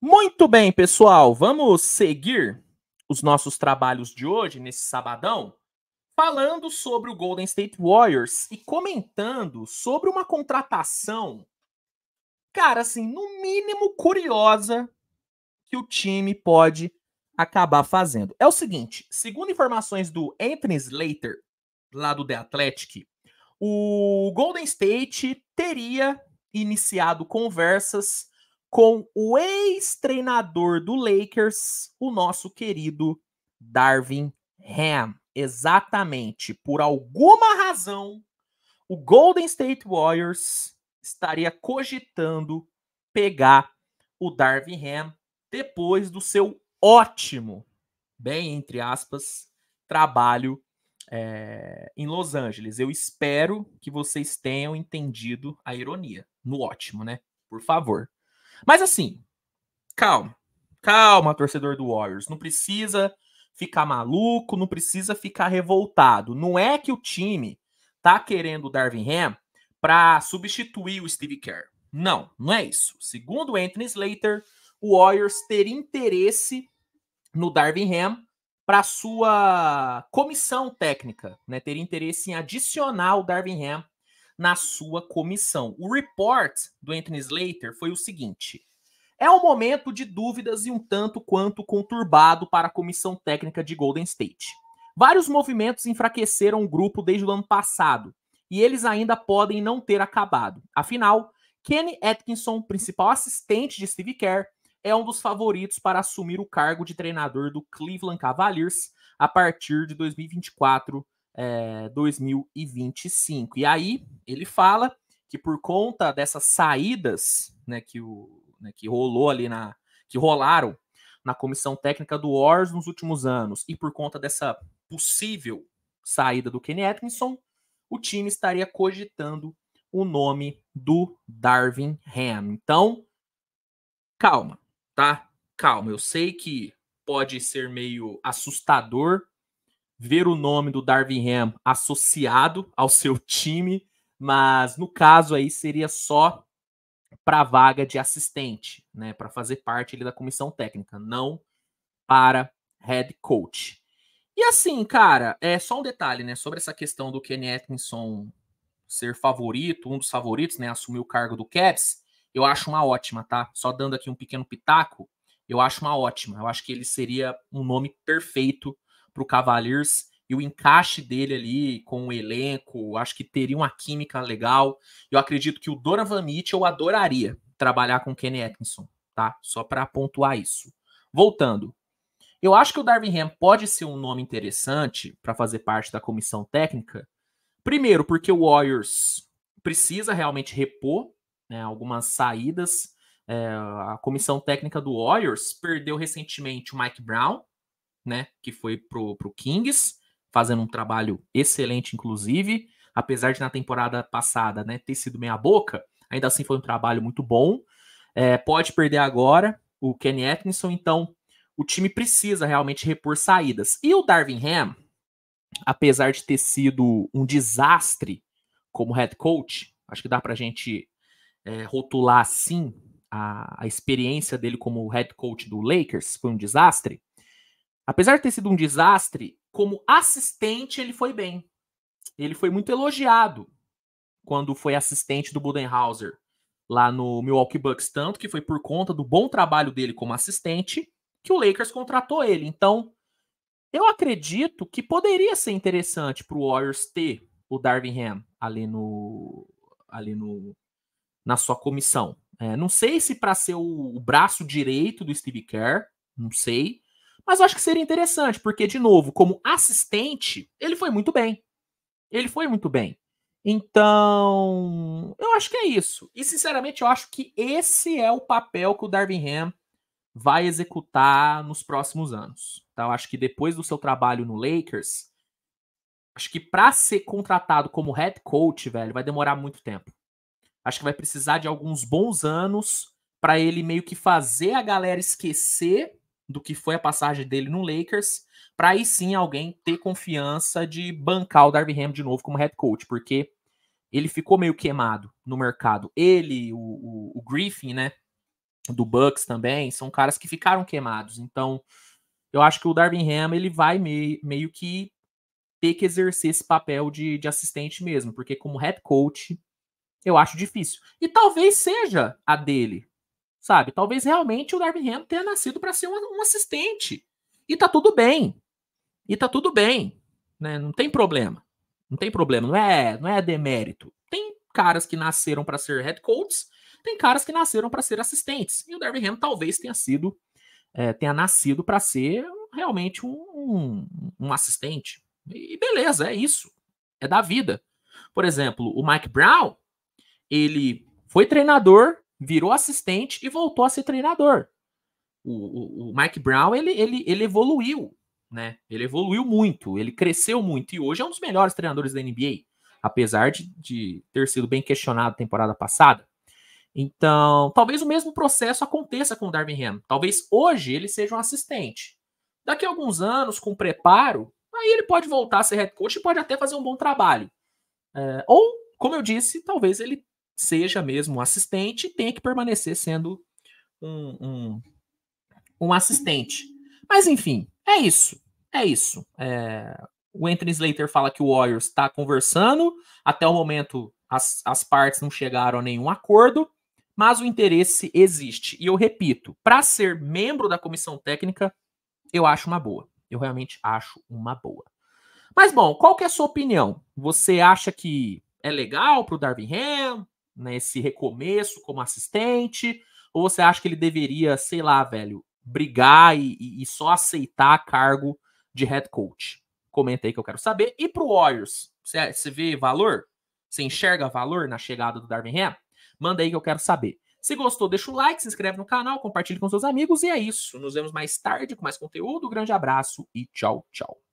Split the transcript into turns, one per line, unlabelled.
Muito bem, pessoal, vamos seguir os nossos trabalhos de hoje, nesse sabadão, falando sobre o Golden State Warriors e comentando sobre uma contratação, cara, assim, no mínimo curiosa que o time pode acabar fazendo. É o seguinte, segundo informações do Anthony Slater, lá do The Athletic, o Golden State teria iniciado conversas com o ex-treinador do Lakers, o nosso querido Darvin Ham. Exatamente, por alguma razão, o Golden State Warriors estaria cogitando pegar o Darvin Ham depois do seu ótimo, bem entre aspas, trabalho é, em Los Angeles. Eu espero que vocês tenham entendido a ironia. No ótimo, né? Por favor. Mas assim, calma. Calma, torcedor do Warriors. Não precisa ficar maluco, não precisa ficar revoltado. Não é que o time tá querendo o Darvin Ham para substituir o Steve Kerr. Não, não é isso. Segundo Anthony Slater, o Warriors teria interesse no Darvin Ham para sua comissão técnica, né? Teria interesse em adicionar o Darvin Ham na sua comissão. O report do Anthony Slater foi o seguinte: é um momento de dúvidas e um tanto quanto conturbado para a comissão técnica de Golden State. Vários movimentos enfraqueceram o grupo desde o ano passado, e eles ainda podem não ter acabado. Afinal, Kenny Atkinson, principal assistente de Steve Kerr, é um dos favoritos para assumir o cargo de treinador do Cleveland Cavaliers a partir de 2024, é, eh, 2025. E aí ele fala que por conta dessas saídas né, que, o, né, que rolou ali na. que rolaram na comissão técnica do ORS nos últimos anos, e por conta dessa possível saída do Kenny Atkinson, o time estaria cogitando o nome do Darwin Ham. Então, calma, tá? Calma. Eu sei que pode ser meio assustador ver o nome do Darvin Ham associado ao seu time, mas no caso aí seria só para vaga de assistente, né, para fazer parte da comissão técnica, não para head coach. E assim, cara, é só um detalhe, né, sobre essa questão do Kenny Atkinson ser favorito, um dos favoritos, né, assumir o cargo do Cavs, eu acho uma ótima, tá? Só dando aqui um pequeno pitaco, eu acho uma ótima. Eu acho que ele seria um nome perfeito para o Cavaliers e o encaixe dele ali com o elenco, acho que teria uma química legal. Eu acredito que o Donovan Mitchell adoraria trabalhar com o Kenny Atkinson, tá? Só para pontuar isso. Voltando, eu acho que o Darvin Ham pode ser um nome interessante para fazer parte da comissão técnica. Primeiro, porque o Warriors precisa realmente repor né, algumas saídas. É, a comissão técnica do Warriors perdeu recentemente o Mike Brown, né? Que foi pro, pro Kings, fazendo um trabalho excelente, inclusive. Apesar de na temporada passada, né, ter sido meia boca, ainda assim foi um trabalho muito bom. É, pode perder agora o Kenny Atkinson, então o time precisa realmente repor saídas. E o Darvin Ham, apesar de ter sido um desastre como head coach, acho que dá pra gente é, rotular assim a, a, experiência dele como head coach do Lakers, foi um desastre. Apesar de ter sido um desastre, como assistente ele foi bem. Ele foi muito elogiado quando foi assistente do Budenhauser lá no Milwaukee Bucks, tanto que foi por conta do bom trabalho dele como assistente que o Lakers contratou ele. Então, eu acredito que poderia ser interessante para o Warriors ter o Darvin Ham ali no ali no na sua comissão. É, não sei se para ser o, o braço direito do Steve Kerr, não sei, mas eu acho que seria interessante, porque, de novo, como assistente, ele foi muito bem. Ele foi muito bem. Então, eu acho que é isso. E, sinceramente, eu acho que esse é o papel que o Darwin Ham vai executar nos próximos anos. Então, eu acho que depois do seu trabalho no Lakers, acho que para ser contratado como head coach, velho, vai demorar muito tempo. Acho que vai precisar de alguns bons anos para ele meio que fazer a galera esquecer do que foi a passagem dele no Lakers, para aí sim alguém ter confiança de bancar o Darby Ham de novo como head coach, porque ele ficou meio queimado no mercado. Ele, o, o, o Griffin, né, do Bucks também, são caras que ficaram queimados. Então, eu acho que o Darvin Ham ele vai meio, meio que ter que exercer esse papel de, de assistente mesmo, porque como head coach, eu acho difícil. E talvez seja a dele, sabe? Talvez realmente o Darwin Ham tenha nascido para ser um, um, assistente. E tá tudo bem. E tá tudo bem, né? Não tem problema. Não tem problema, não é, não é demérito. Tem caras que nasceram para ser head coaches, tem caras que nasceram para ser assistentes. E o Darwin Ham talvez tenha sido é, tenha nascido para ser realmente um, um, um assistente. E beleza, é isso. É da vida. Por exemplo, o Mike Brown, ele foi treinador virou assistente e voltou a ser treinador. O, o, o Mike Brown, ele, ele, ele evoluiu, né? Ele evoluiu muito, ele cresceu muito e hoje é um dos melhores treinadores da NBA, apesar de, de ter sido bem questionado temporada passada. Então, talvez o mesmo processo aconteça com o Darwin Ham. Talvez hoje ele seja um assistente. Daqui a alguns anos, com preparo, aí ele pode voltar a ser head coach e pode até fazer um bom trabalho. É, ou, como eu disse, talvez ele seja mesmo um assistente, tenha que permanecer sendo um, um, um assistente. Mas enfim, é isso. É isso. É, o Anthony Slater fala que o Warriors está conversando. Até o momento, as, as partes não chegaram a nenhum acordo, mas o interesse existe. E eu repito, para ser membro da comissão técnica, eu acho uma boa. Eu realmente acho uma boa. Mas bom, qual que é a sua opinião? Você acha que é legal para o Darvin Ham? nesse né, recomeço como assistente? Ou você acha que ele deveria, sei lá, velho, brigar e, e só aceitar cargo de head coach? Comenta aí que eu quero saber. E pro Warriors, você, você vê valor? Você enxerga valor na chegada do Darwin Ham? Manda aí que eu quero saber. Se gostou, deixa o like, se inscreve no canal, compartilhe com seus amigos e é isso. Nos vemos mais tarde com mais conteúdo. Grande abraço e tchau, tchau.